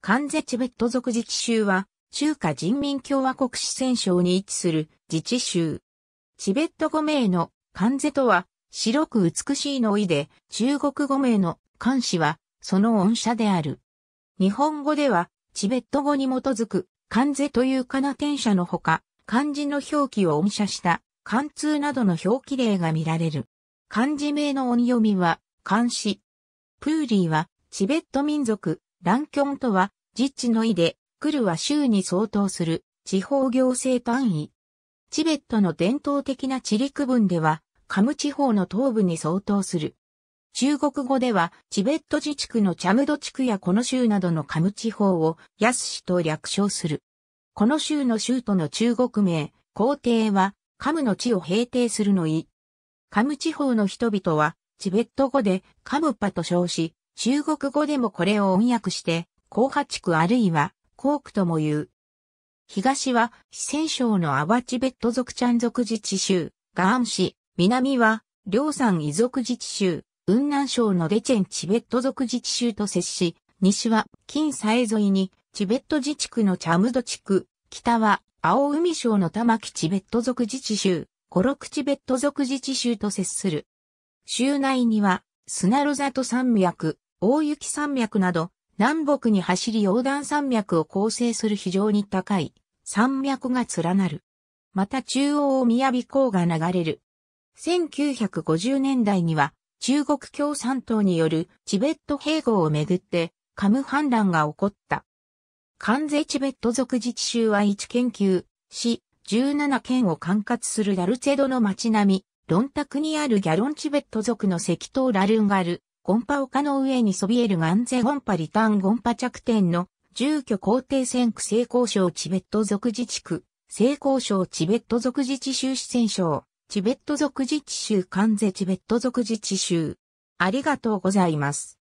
関字チベット族自治州は、中華人民共和国四川省に位置する自治州。チベット語名の関字とは、白く美しいの意で、中国語名の漢詩は、その音社である。日本語では、チベット語に基づく、関字というカナ天社のほか、漢字の表記を音社した、漢通などの表記例が見られる。漢字名の音読みは、漢詩。プーリーは、チベット民族、ランキョンとは、実地の意で、クルは州に相当する地方行政単位。チベットの伝統的な地理区分では、カム地方の東部に相当する。中国語では、チベット自治区のチャムド地区やこの州などのカム地方を、ヤス市と略称する。この州の州都の中国名、皇帝は、カムの地を平定するの意。カム地方の人々は、チベット語でカムパと称し、中国語でもこれを音訳して、広波地区あるいは、広区とも言う。東は、四川省のアワチベット族チャン族自治州、ガーン市、南は、両山遺族自治州、雲南省のデチェンチベット族自治州と接し、西は、金さえ沿いに、チベット自治区のチャムド地区、北は、青海省の玉木チベット族自治州、コロクチベット族自治州と接する。州内には、スナロザト山脈、大雪山脈など、南北に走り横断山脈を構成する非常に高い山脈が連なる。また中央を宮尾港が流れる。1950年代には中国共産党によるチベット併合をめぐってカム反乱が起こった。関税チベット族自治州は1県究、市、17県を管轄するダルチェドの街並み、ロンタクにあるギャロンチベット族の石頭ラルンガル、ゴンパ丘の上にそびえるガンゼゴンパリターンゴンパ着点の住居皇帝戦区西高省チベット族自治区、西高省チベット族自治州四川省、チベット族自治州関税チベット族自治州。ありがとうございます。